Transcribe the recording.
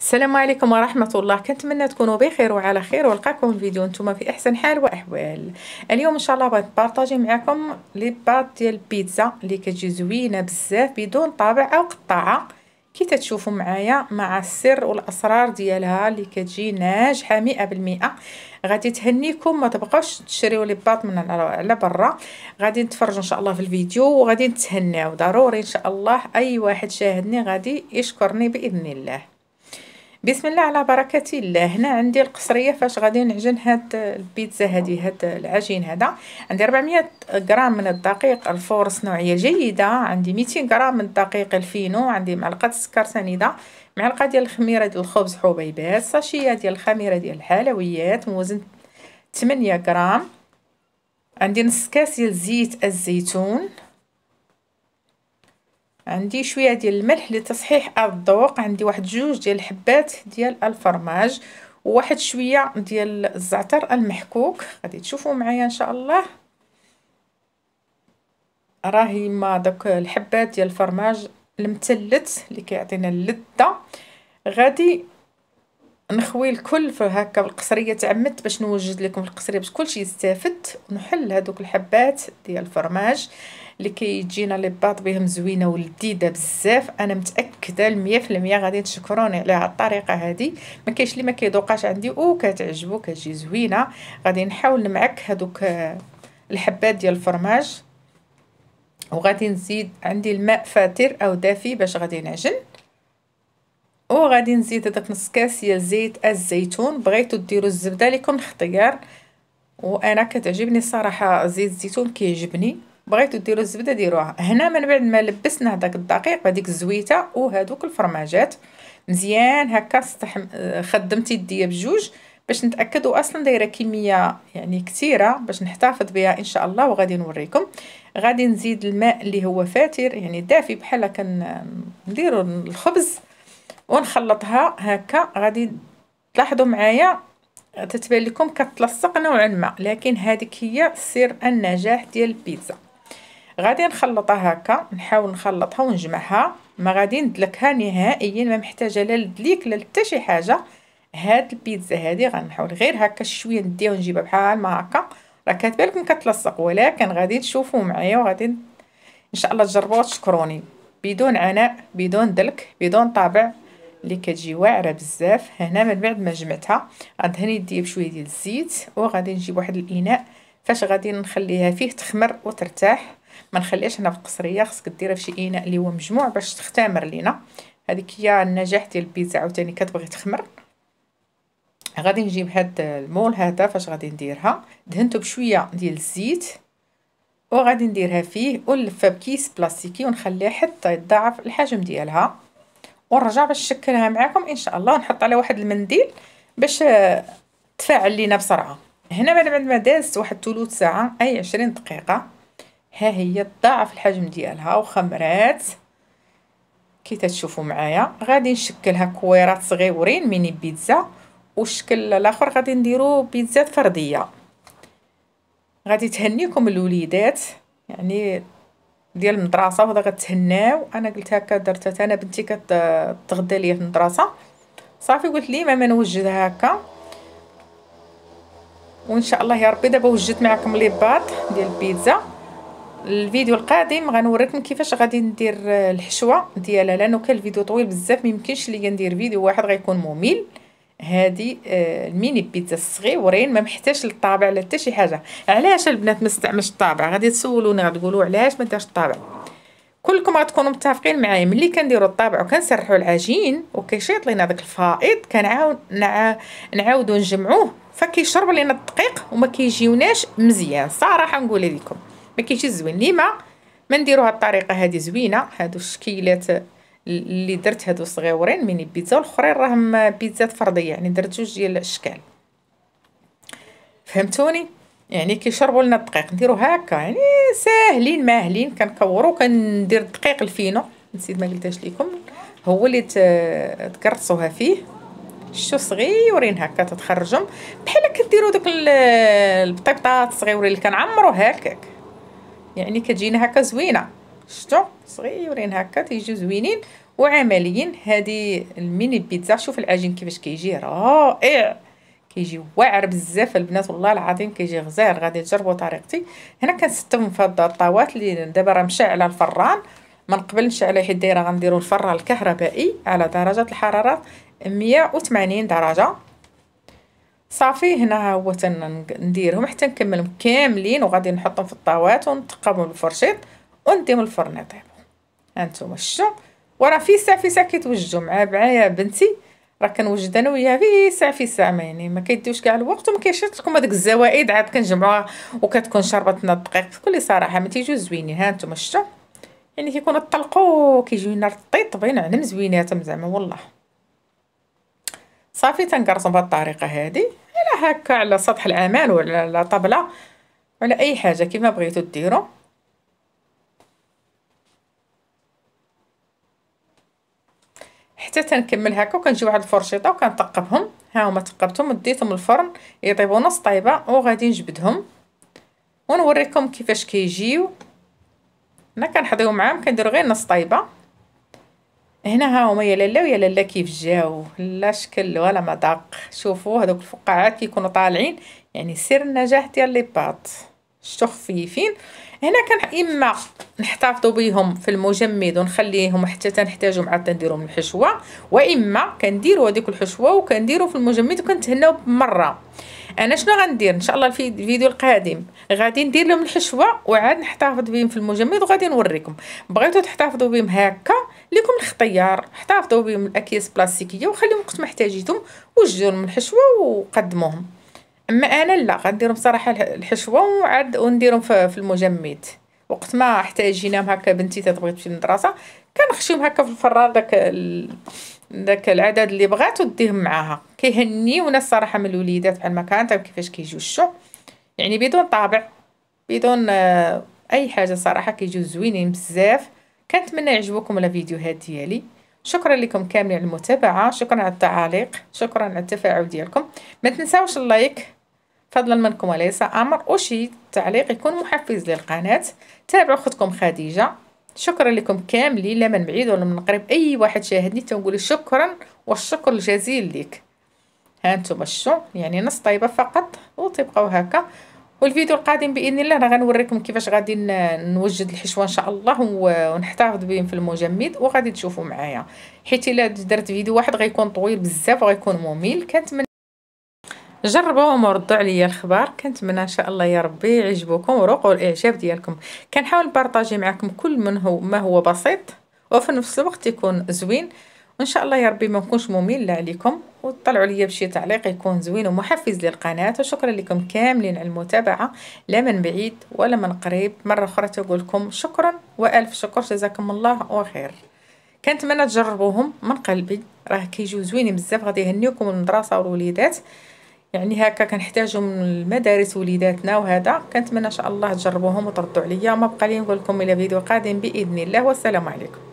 السلام عليكم ورحمة الله كنتمنى تكونوا بخير وعلى خير ولقاكم الفيديو نتوما في احسن حال واحوال اليوم ان شاء الله بغيت نبارطاجي معكم لي بات ديال البيتزا اللي كتجي زوينه بزاف بدون طابع او قطاعه كي تتشوفوا معايا مع السر والاسرار ديالها اللي كتجي ناجحه 100% غادي تهنيكم ما تبقاوش تشريو لي بات من على برا غادي نتفرجوا ان شاء الله في الفيديو وغادي نتهناو ضروري ان شاء الله اي واحد شاهدني غادي يشكرني باذن الله بسم الله على بركة الله هنا عندي القصرية فاش غادي نعجن هاد البيتزا هادي هاد العجين هذا عندي 400 غرام من الدقيق الفورس نوعية جيدة عندي 200 غرام من الدقيق الفينو عندي معلقة سكر سنيدة معلقة ديال الخميرة ديال الخبز حبيبات ساشية ديال الخميرة ديال الحلويات موزن 8 غرام عندي نص كاس ديال زيت الزيتون عندي شويه ديال الملح لتصحيح الذوق عندي واحد جوج ديال الحبات ديال الفرماج وواحد شويه ديال الزعتر المحكوك غادي تشوفوا معايا ان شاء الله راهي ما داك الحبات ديال الفرماج المتلت اللي كيعطينا اللذه غادي نخوي الكل في هكا بالقصريه تعمدت باش نوجد لكم القصريه باش كلشي يستافد نحل هذوك الحبات ديال الفرماج اللي كيجينا لي باط بهم زوينه ولذيذه بزاف انا متاكده في المية غادي تشكروني على الطريقه هذه ما كاينش اللي ما كيدوقاش عندي او كتعجبو كتجي زوينه غادي نحاول معك هذوك الحبات ديال الفرماج وغادي نزيد عندي الماء فاتر او دافي باش غادي نعجن وغادي نزيد هذاك نص كاسيه زيت الزيتون بغيتو ديروا الزبده لكم اختيار وانا كتعجبني الصراحه زيت الزيتون كيعجبني بغيتو ديروا الزبده ديروها هنا من بعد ما لبسنا هذاك الدقيق بهذيك الزويته وهذوك الفرماجات مزيان هكا استح... خدمت يديا بجوج باش نتاكدوا اصلا دايره كميه يعني كثيره باش نحتفظ بها ان شاء الله وغادي نوريكم غادي نزيد الماء اللي هو فاتر يعني دافي بحال هكا نديروا الخبز ونخلطها هكا غادي تلاحظوا معايا تتبان لكم كتلصق نوعا ما لكن هذيك هي سر النجاح ديال البيتزا غادي نخلطها هكا نحاول نخلطها ونجمعها ما غادي ندلكها نهائيا ما محتاجه لا للدليك لا حتى شي حاجه هاد البيتزا هادي غنحاول غير هكا شويه نديها ونجيبها بحال ما هكا راه كاتبه لكم كتلصق ولكن غادي تشوفوا معايا وغادي ان شاء الله تجربوها وتشكروني بدون عناء بدون دلك بدون طابع اللي كتجي واعره بزاف هنا من بعد ما جمعتها غندهن يدي بشويه ديال الزيت وغادي نجيب واحد الاناء فاش غادي نخليها فيه تخمر وترتاح ما نخليهاش هنا في القصريه خصك ديرها في شي اناء اللي هو مجموع باش تختمر لينا هذيك هي النجاح ديال البيتزا عاوتاني كتبغي تخمر غادي نجيب هاد المول هذا فاش غادي نديرها دهنته بشويه ديال الزيت وغادي نديرها فيه ونلفها بكيس بلاستيكي ونخليها حتى يتضاعف الحجم ديالها ونرجع باش نشكلها معاكم ان شاء الله ونحط على واحد المنديل باش تفاعل لينا بسرعه هنا بعد ما دازت واحد ثلث ساعه اي عشرين دقيقه ها هي ضاعف الحجم ديالها وخمرات كي تتشوفوا معايا غادي نشكلها كويرات صغيورين ميني بيتزا والشكل الاخر غادي نديرو بيتزا فرديه غادي تهنيكم الوليدات يعني ديال المدرسه وهذا غتهناو انا قلت هكا درتها انا بنتي كتغدى ليا في المدرسه صافي قلت لي ما نوجدها هكا وان شاء الله يا ربي دابا وجدت معكم لي باط ديال البيتزا الفيديو القادم غنوريكم كيفاش غادي ندير الحشوه ديالها لانه كان الفيديو طويل بزاف ميمكنش ليا ندير فيديو واحد غيكون ممل هادي آه، الميني بيتزا الصغيورين ما محتاجش للطابع لا حتى شي حاجه علاش البنات ما استعملش الطابع غادي تسولوني غتقولوا علاش ما دارش الطابع كلكم غتكونوا متفقين معايا ملي كنديروا الطابع وكنسرحوا العجين وكيشيط لينا داك الفائض كنعاود نع... نعاودوا نجمعوه فكيشرب لينا الدقيق وما كيجيوناش مزيان صراحه نقول لكم ما كاينش زوين ليه ما ما هاد الطريقه هادي زوينه هادو الشكيلات اللي درت هادو صغيورين ميني بيتزا والاخرين راهم بيتزات فرديه يعني درت جوج ديال الاشكال فهمتوني يعني كيشربوا لنا الدقيق نديرو هكا يعني ساهلين ماهلين كنكورو كندير الدقيق الفينو نسيت ما قلتهاش لكم هو اللي تكرصوها فيه شو صغيورين هكا تتخرجهم بحال كديروا دوك البطيبطات الصغيورين اللي كنعمرو هكاك يعني كتجينا هكا زوينه شتو صغيورين هكا تيجيو زوينين وعمليين هذه الميني بيتزا شوف العجين كيفاش كيجي رائع كيجي واعر بزاف البنات والله العظيم كيجي غزير غادي تجربوا طريقتي هنا كنستم في هاد الطاوات اللي دابا راه مشعله الفران من قبل نشعله حيت دايره غنديروا الفران الكهربائي على درجه الحراره 180 درجه صافي هنا ها هو نديرهم حتى نكملهم كاملين وغادي نحطهم في الطاوات ونتقاوم بالفرشيط ونديهم الفرن يطيبوا هانتوما شتو وراه في ساعه في ساعه كيتوجدوا مع معايا بنتي راه كنوجد انا وياها في ساعه في ساعه ما يعني ما كيديوش كاع الوقت وما كيشرط لكم هذوك الزوائد عاد كنجمعوها وكتكون شربتنا الدقيق بكل صراحه ما تيجيو زوينين ها نتوما شتو يعني كيكونوا طلقوا كيجيو لنا رطيط باين علم زويناتهم زعما والله صافي تنقرصهم بهذه الطريقه هذه على هكا على سطح العمل ولا على طبله ولا اي حاجه كيما بغيتو ديرو حتى تنكمل هكا وكنجي واحد الفرشيطه وكنثقبهم ها هما ثقبتهم وديتهم الفرن يطيبوا نص طايبه وغادي نجبدهم ونوريكم كيفاش كيجيو انا كنحضيو معاهم كنديرو غير نص طايبه هنا ها هما يا لاله ويا لاله كيف جاو لا شكل ولا مذاق شوفوا هذوك الفقاعات كيكونوا طالعين يعني سر النجاح ديال لي بات شتو خفيفين هنا كان اما نحتفظوا بهم في المجمد ونخليهم حتى تنحتاجهم عاد تنديرهم الحشوه واما كنديروا هذيك الحشوه وكنديروا في المجمد وكنتهناو بمره انا شنو غندير ان شاء الله في الفيديو القادم غادي ندير لهم الحشوه وعاد نحتفظ بهم في المجمد وغادي نوريكم بغيتو تحتفظوا بهم هكا لكم الاختيار احتفظوا بهم الاكياس بلاستيكيه وخليهم وقت ما احتاجيتهم وجدوا لهم الحشوه وقدموهم اما انا لا غنديرهم صراحه الحشوه وعاد نديرهم في المجمد وقت ما احتاجيناهم هكا بنتي تبغي تمشي للمدرسه كنخشيهم هكا في الفرار داك ال... داك العدد اللي بغات وديهم معاها كيهنيونا الصراحه من الوليدات بحال ما كانت كيفاش كيجيو الشو يعني بدون طابع بدون آه، اي حاجه صراحه كيجيو زوينين بزاف كنتمنى يعجبوكم الفيديوهات ديالي شكرا لكم كاملين على المتابعه شكرا على التعاليق شكرا على التفاعل ديالكم ما تنساوش اللايك فضلا منكم وليس امر وشي تعليق يكون محفز للقناه تابعوا اختكم خديجه شكرا لكم كاملين لا من بعيد ولا من قريب اي واحد شاهدني تنقول شكرا والشكر الجزيل لك انتم الشو يعني نص طيبه فقط وتبقاو هكا والفيديو القادم باذن الله انا غنوريكم كيفاش غادي نوجد الحشوه ان شاء الله ونحتفظ بهم في المجمد وغادي تشوفوا معايا حيت الا درت فيديو واحد غيكون طويل بزاف وغيكون ممل كنتمنى جربوهم وردوا عليا الخبر كنتمنى ان شاء الله يا ربي يعجبوكم وروقوا الاعجاب ديالكم كنحاول نبارطاجي معكم كل من هو ما هو بسيط وفي نفس الوقت يكون زوين وان شاء الله يا ربي ما نكونش ممله عليكم وطلعوا لي بشي تعليق يكون زوين ومحفز للقناه وشكرا لكم كاملين على المتابعه لا من بعيد ولا من قريب مره اخرى تقول لكم شكرا والف شكر جزاكم الله خير كنتمنى تجربوهم من قلبي راه كيجيو زوينين بزاف غادي يهنيوكم المدرسه والوليدات يعني هكا كنحتاجو من المدارس وليداتنا وهذا كنتمنى ان شاء الله تجربوهم وتردوا عليا ما بقى لي نقول لكم الى فيديو قادم باذن الله والسلام عليكم